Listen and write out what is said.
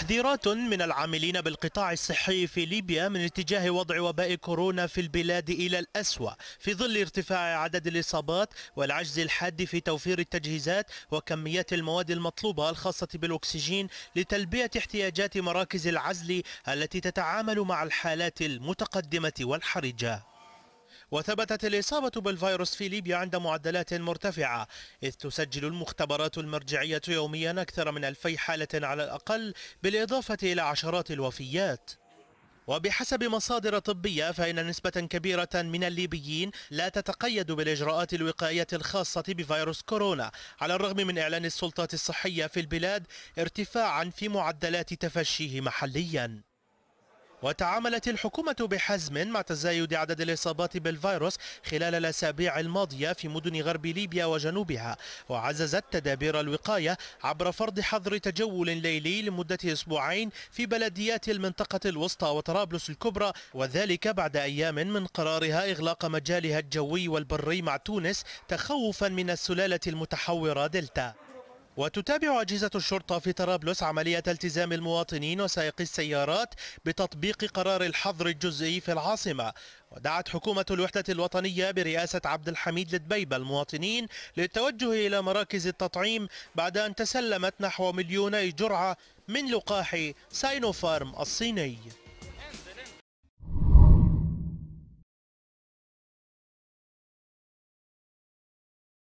تحذيرات من العاملين بالقطاع الصحي في ليبيا من اتجاه وضع وباء كورونا في البلاد إلى الأسوأ في ظل ارتفاع عدد الإصابات والعجز الحاد في توفير التجهيزات وكميات المواد المطلوبة الخاصة بالأكسجين لتلبية احتياجات مراكز العزل التي تتعامل مع الحالات المتقدمة والحرجة وثبتت الإصابة بالفيروس في ليبيا عند معدلات مرتفعة إذ تسجل المختبرات المرجعية يوميا أكثر من ألفي حالة على الأقل بالإضافة إلى عشرات الوفيات وبحسب مصادر طبية فإن نسبة كبيرة من الليبيين لا تتقيد بالإجراءات الوقائية الخاصة بفيروس كورونا على الرغم من إعلان السلطات الصحية في البلاد ارتفاعا في معدلات تفشيه محليا وتعاملت الحكومة بحزم مع تزايد عدد الإصابات بالفيروس خلال الأسابيع الماضية في مدن غرب ليبيا وجنوبها وعززت تدابير الوقاية عبر فرض حظر تجول ليلي لمدة أسبوعين في بلديات المنطقة الوسطى وطرابلس الكبرى وذلك بعد أيام من قرارها إغلاق مجالها الجوي والبري مع تونس تخوفا من السلالة المتحورة دلتا وتتابع أجهزة الشرطة في طرابلس عملية التزام المواطنين وسائقي السيارات بتطبيق قرار الحظر الجزئي في العاصمة ودعت حكومة الوحدة الوطنية برئاسة عبد الحميد لدبيبة المواطنين للتوجه إلى مراكز التطعيم بعد أن تسلمت نحو مليوني جرعة من لقاح ساينوفارم الصيني